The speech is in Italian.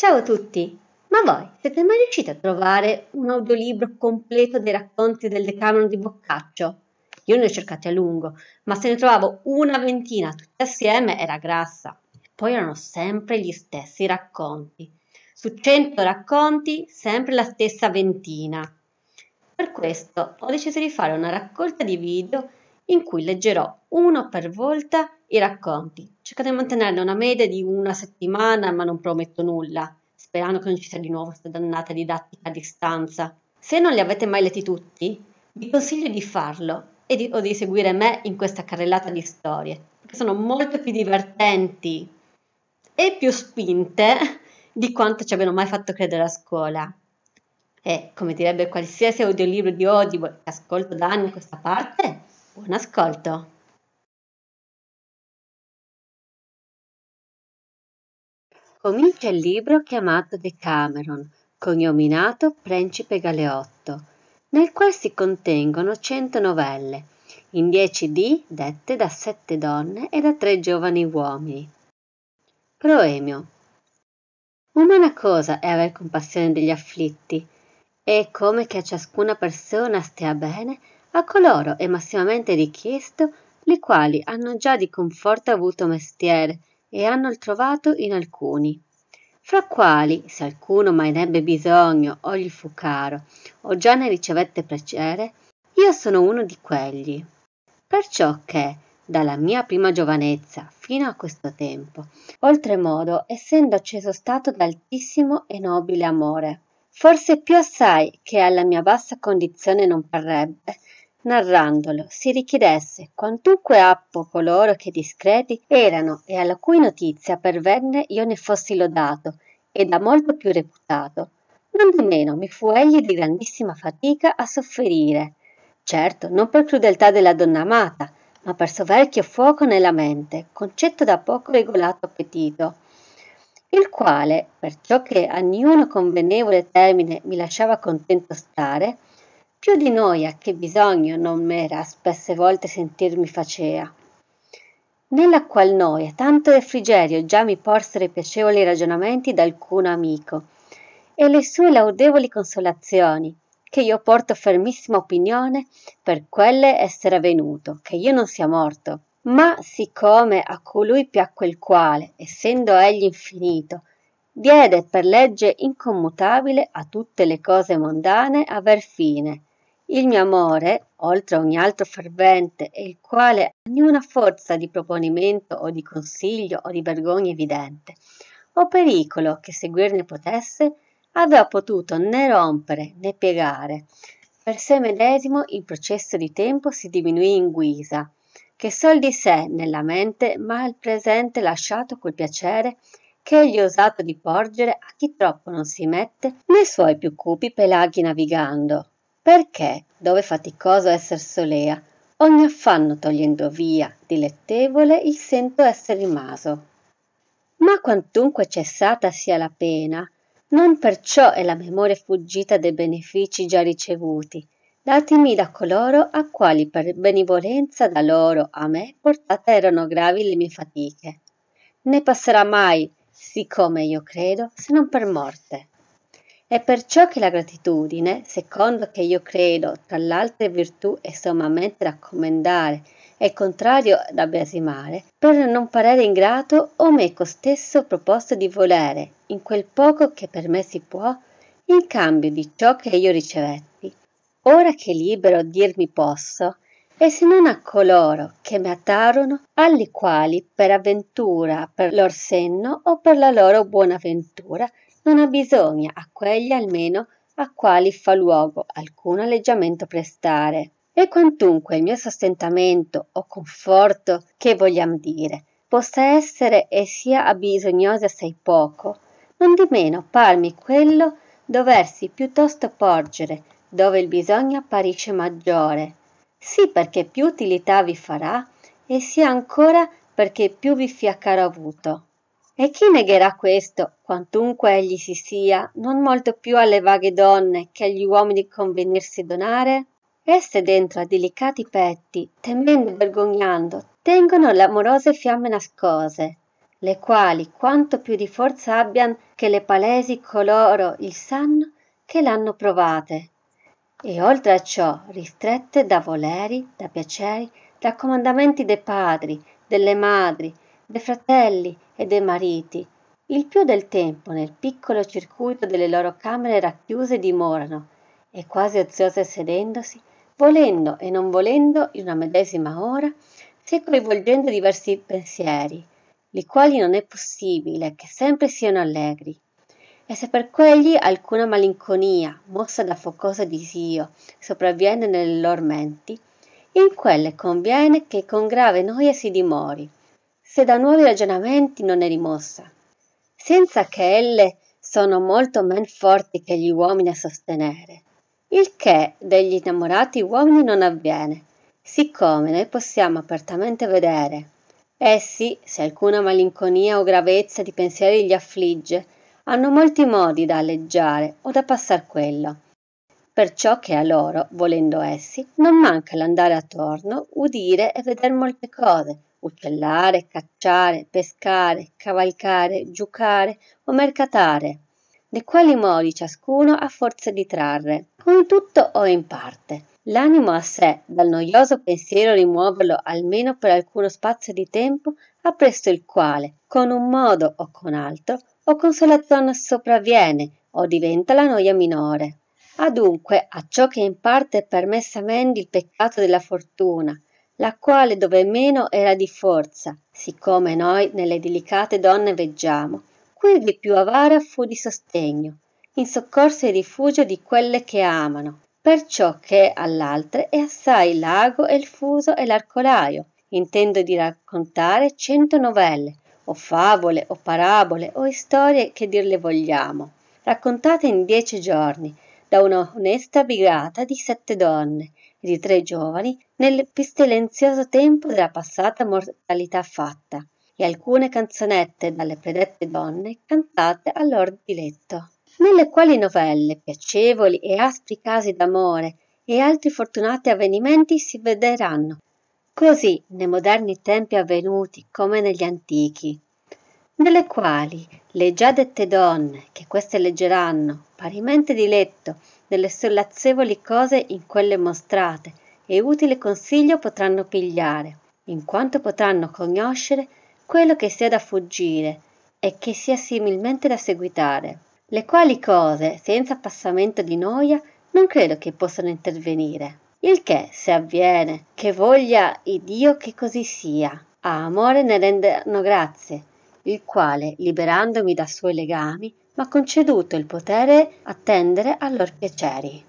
Ciao a tutti! Ma voi siete mai riusciti a trovare un audiolibro completo dei racconti del Decameron di Boccaccio? Io ne ho cercati a lungo, ma se ne trovavo una ventina tutti assieme era grassa. Poi erano sempre gli stessi racconti. Su cento racconti, sempre la stessa ventina. Per questo ho deciso di fare una raccolta di video in cui leggerò uno per volta i racconti cercate di mantenerne una media di una settimana, ma non prometto nulla, sperando che non ci sia di nuovo questa dannata didattica a distanza. Se non li avete mai letti tutti, vi consiglio di farlo e di, o di seguire me in questa carrellata di storie, perché sono molto più divertenti e più spinte di quanto ci abbiano mai fatto credere a scuola. E come direbbe qualsiasi audiolibro di Audible che ascolto da anni a questa parte, buon ascolto! comincia il libro chiamato Decameron, cognominato Principe Galeotto, nel quale si contengono cento novelle, in dieci D dette da sette donne e da tre giovani uomini. Proemio. Umana cosa è aver compassione degli afflitti, e come che a ciascuna persona stia bene, a coloro è massimamente richiesto, le quali hanno già di conforto avuto mestiere e hanno il trovato in alcuni. Fra quali, se alcuno mai ebbe bisogno o gli fu caro, o già ne ricevette piacere, io sono uno di quelli. Perciò che, dalla mia prima giovanezza fino a questo tempo, oltremodo essendo acceso stato d'altissimo e nobile amore, forse più assai che alla mia bassa condizione non parrebbe, narrandolo si richiedesse quantunque appo coloro che discreti erano e alla cui notizia pervenne io ne fossi lodato e da molto più reputato nondimeno mi fu egli di grandissima fatica a sofferire certo non per crudeltà della donna amata ma per soverchio fuoco nella mente concetto da poco regolato appetito il quale perciò che a niuno convenevole termine mi lasciava contento stare più di noi a che bisogno non m'era spesse volte sentir mi facea nella qual noia tanto refrigerio già mi porsero i piacevoli ragionamenti d'alcuno amico e le sue laudevoli consolazioni che io porto fermissima opinione per quelle essere avvenuto che io non sia morto ma siccome a colui piacque il quale essendo egli infinito diede per legge incommutabile a tutte le cose mondane aver fine il mio amore, oltre a ogni altro fervente e il quale ha niuna forza di proponimento o di consiglio o di vergogna evidente, o pericolo che seguirne potesse, aveva potuto né rompere né piegare. Per sé medesimo in processo di tempo si diminuì in guisa, che sol di sé nella mente ma al presente lasciato quel piacere che egli ha osato di porgere a chi troppo non si mette nei suoi più cupi pelaghi navigando perché, dove faticoso esser solea, ogni affanno togliendo via, dilettevole, il sento esser rimaso. Ma quantunque cessata sia la pena, non perciò è la memoria fuggita dei benefici già ricevuti, datimi da coloro a quali per benivolenza da loro a me portate erano gravi le mie fatiche. Ne passerà mai, siccome io credo, se non per morte. È perciò che la gratitudine, secondo che io credo, tra l'altre virtù è sommamente da commendare e contrario da biasimare, per non parere ingrato o meco stesso proposto di volere, in quel poco che per me si può, in cambio di ciò che io ricevetti. Ora che libero dirmi posso, e se non a coloro che mi attarono, alli quali per avventura, per lor senno o per la loro buona ventura, non ha bisogno a quelli almeno a quali fa luogo alcun alleggiamento prestare. E quantunque il mio sostentamento o conforto, che vogliam dire, possa essere e sia a bisognosi assai poco, non di meno parmi quello doversi piuttosto porgere dove il bisogno apparisce maggiore. Sì perché più utilità vi farà e sia ancora perché più vi fia caro avuto. E chi negherà questo, quantunque egli si sia, non molto più alle vaghe donne che agli uomini convenirsi donare? Esse dentro a delicati petti, temendo e vergognando, tengono le amorose fiamme nascose, le quali quanto più di forza abbian che le palesi coloro il sanno che l'hanno provate. E oltre a ciò, ristrette da voleri, da piaceri, da comandamenti dei padri, delle madri, dei fratelli e dei mariti. Il più del tempo nel piccolo circuito delle loro camere racchiuse dimorano e quasi oziose sedendosi, volendo e non volendo in una medesima ora, si coinvolgendo diversi pensieri, li quali non è possibile che sempre siano allegri. E se per quelli alcuna malinconia, mossa da focoso disio, sopravviene nelle loro menti, in quelle conviene che con grave noia si dimori se da nuovi ragionamenti non è rimossa, senza che elle sono molto men forti che gli uomini a sostenere, il che degli innamorati uomini non avviene, siccome noi possiamo apertamente vedere. Essi, eh se alcuna malinconia o gravezza di pensieri gli affligge, hanno molti modi da alleggiare o da passar quello, perciò che a loro, volendo essi, non manca l'andare attorno, udire e veder molte cose, uccellare, cacciare, pescare, cavalcare, giocare o mercatare, dei quali modi ciascuno ha forza di trarre, o in tutto o in parte. L'animo a sé, dal noioso pensiero rimuoverlo almeno per alcuno spazio di tempo, appresso il quale, con un modo o con altro, o consolazione sopravviene, o diventa la noia minore. Adunque, a ciò che in parte è permessa permessamente il peccato della fortuna, la quale dove meno era di forza, siccome noi nelle delicate donne veggiamo, quindi più avara fu di sostegno, in soccorso e rifugio di quelle che amano, perciò che all'altre è assai l'ago e il fuso e l'arcolaio, intendo di raccontare cento novelle, o favole, o parabole, o storie che dirle vogliamo, raccontate in dieci giorni, da una onesta brigata di sette donne e di tre giovani nel pestilenzioso tempo della passata mortalità fatta e alcune canzonette dalle predette donne cantate a loro di letto, nelle quali novelle, piacevoli e aspri casi d'amore e altri fortunati avvenimenti si vederanno. Così, nei moderni tempi avvenuti come negli antichi, nelle quali le già dette donne, che queste leggeranno, parimente di letto, delle sollazzevoli cose in quelle mostrate, e utile consiglio potranno pigliare, in quanto potranno conoscere quello che sia da fuggire e che sia similmente da seguitare, le quali cose, senza passamento di noia, non credo che possano intervenire. Il che, se avviene, che voglia Dio che così sia, a amore ne rendano grazie, il quale, liberandomi da suoi legami, mi ha conceduto il potere attendere a lor piaceri.